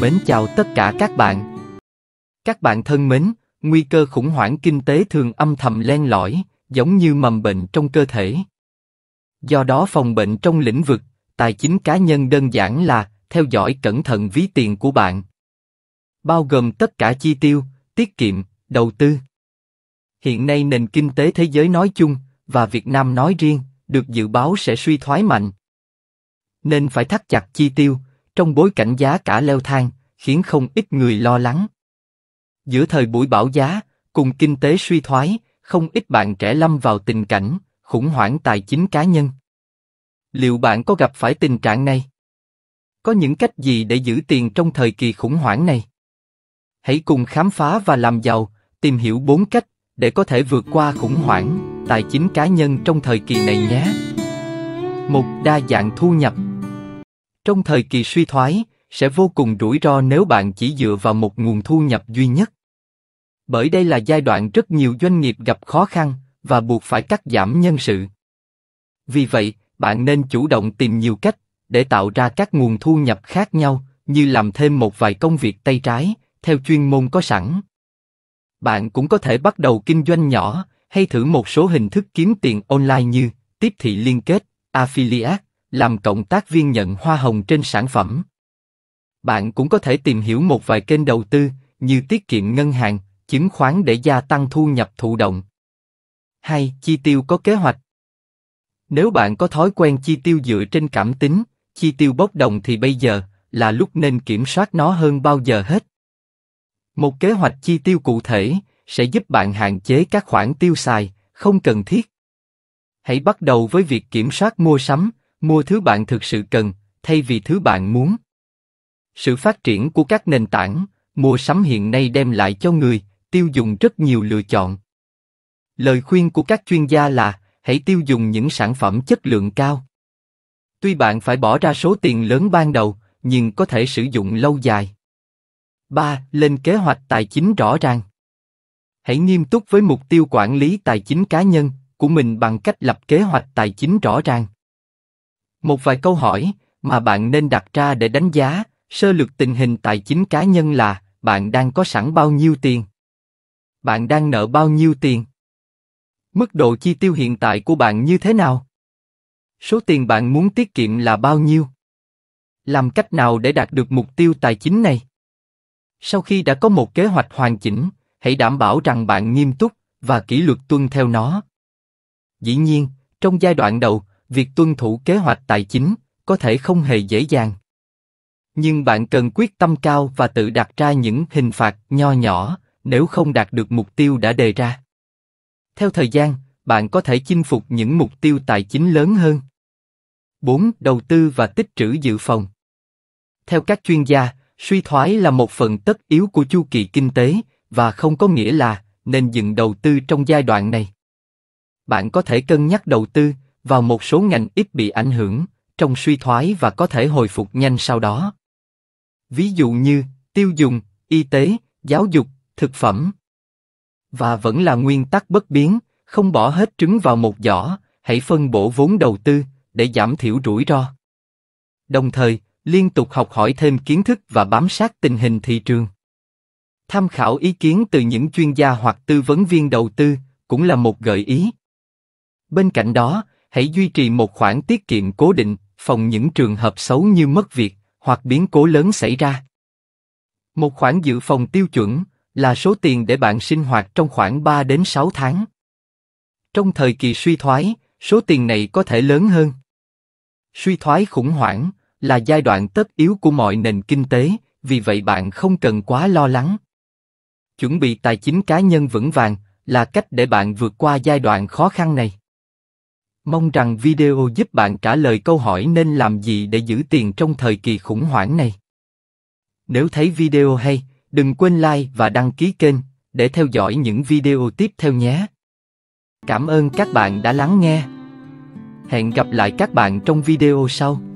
Mến chào tất cả các bạn. Các bạn thân mến, nguy cơ khủng hoảng kinh tế thường âm thầm len lỏi, giống như mầm bệnh trong cơ thể. Do đó phòng bệnh trong lĩnh vực tài chính cá nhân đơn giản là theo dõi cẩn thận ví tiền của bạn, bao gồm tất cả chi tiêu, tiết kiệm, đầu tư. Hiện nay nền kinh tế thế giới nói chung và Việt Nam nói riêng được dự báo sẽ suy thoái mạnh, nên phải thắt chặt chi tiêu, trong bối cảnh giá cả leo thang, khiến không ít người lo lắng. Giữa thời buổi bão giá, cùng kinh tế suy thoái, không ít bạn trẻ lâm vào tình cảnh khủng hoảng tài chính cá nhân. Liệu bạn có gặp phải tình trạng này? Có những cách gì để giữ tiền trong thời kỳ khủng hoảng này? Hãy cùng khám phá và làm giàu, tìm hiểu bốn cách để có thể vượt qua khủng hoảng tài chính cá nhân trong thời kỳ này nhé. Một đa dạng thu nhập trong thời kỳ suy thoái, sẽ vô cùng rủi ro nếu bạn chỉ dựa vào một nguồn thu nhập duy nhất. Bởi đây là giai đoạn rất nhiều doanh nghiệp gặp khó khăn và buộc phải cắt giảm nhân sự. Vì vậy, bạn nên chủ động tìm nhiều cách để tạo ra các nguồn thu nhập khác nhau, như làm thêm một vài công việc tay trái theo chuyên môn có sẵn. Bạn cũng có thể bắt đầu kinh doanh nhỏ hay thử một số hình thức kiếm tiền online như tiếp thị liên kết, affiliate làm cộng tác viên nhận hoa hồng trên sản phẩm. Bạn cũng có thể tìm hiểu một vài kênh đầu tư như tiết kiệm ngân hàng, chứng khoán để gia tăng thu nhập thụ động. Hay Chi tiêu có kế hoạch. Nếu bạn có thói quen chi tiêu dựa trên cảm tính, chi tiêu bốc đồng thì bây giờ là lúc nên kiểm soát nó hơn bao giờ hết. Một kế hoạch chi tiêu cụ thể sẽ giúp bạn hạn chế các khoản tiêu xài không cần thiết. Hãy bắt đầu với việc kiểm soát mua sắm, mua thứ bạn thực sự cần, thay vì thứ bạn muốn. Sự phát triển của các nền tảng mua sắm hiện nay đem lại cho người tiêu dùng rất nhiều lựa chọn. Lời khuyên của các chuyên gia là hãy tiêu dùng những sản phẩm chất lượng cao. Tuy bạn phải bỏ ra số tiền lớn ban đầu, nhưng có thể sử dụng lâu dài. 3. Lên kế hoạch tài chính rõ ràng. Hãy nghiêm túc với mục tiêu quản lý tài chính cá nhân của mình bằng cách lập kế hoạch tài chính rõ ràng. Một vài câu hỏi mà bạn nên đặt ra để đánh giá sơ lược tình hình tài chính cá nhân là bạn đang có sẵn bao nhiêu tiền? Bạn đang nợ bao nhiêu tiền? Mức độ chi tiêu hiện tại của bạn như thế nào? Số tiền bạn muốn tiết kiệm là bao nhiêu? Làm cách nào để đạt được mục tiêu tài chính này? Sau khi đã có một kế hoạch hoàn chỉnh, hãy đảm bảo rằng bạn nghiêm túc và kỷ luật tuân theo nó. Dĩ nhiên, trong giai đoạn đầu, việc tuân thủ kế hoạch tài chính có thể không hề dễ dàng. Nhưng bạn cần quyết tâm cao và tự đặt ra những hình phạt nho nhỏ nếu không đạt được mục tiêu đã đề ra. Theo thời gian, bạn có thể chinh phục những mục tiêu tài chính lớn hơn. 4. Đầu tư và tích trữ dự phòng. Theo các chuyên gia, suy thoái là một phần tất yếu của chu kỳ kinh tế và không có nghĩa là nên dừng đầu tư trong giai đoạn này. Bạn có thể cân nhắc đầu tư, vào một số ngành ít bị ảnh hưởng, trong suy thoái và có thể hồi phục nhanh sau đó. Ví dụ như tiêu dùng, y tế, giáo dục, thực phẩm. Và vẫn là nguyên tắc bất biến, không bỏ hết trứng vào một giỏ, hãy phân bổ vốn đầu tư để giảm thiểu rủi ro. Đồng thời, liên tục học hỏi thêm kiến thức và bám sát tình hình thị trường. Tham khảo ý kiến từ những chuyên gia hoặc tư vấn viên đầu tư cũng là một gợi ý. Bên cạnh đó, hãy duy trì một khoản tiết kiệm cố định, phòng những trường hợp xấu như mất việc hoặc biến cố lớn xảy ra. Một khoản dự phòng tiêu chuẩn là số tiền để bạn sinh hoạt trong khoảng 3 đến 6 tháng. Trong thời kỳ suy thoái, số tiền này có thể lớn hơn. Suy thoái khủng hoảng là giai đoạn tất yếu của mọi nền kinh tế, vì vậy bạn không cần quá lo lắng. Chuẩn bị tài chính cá nhân vững vàng là cách để bạn vượt qua giai đoạn khó khăn này. Mong rằng video giúp bạn trả lời câu hỏi nên làm gì để giữ tiền trong thời kỳ khủng hoảng này. Nếu thấy video hay, đừng quên like và đăng ký kênh để theo dõi những video tiếp theo nhé. Cảm ơn các bạn đã lắng nghe. Hẹn gặp lại các bạn trong video sau.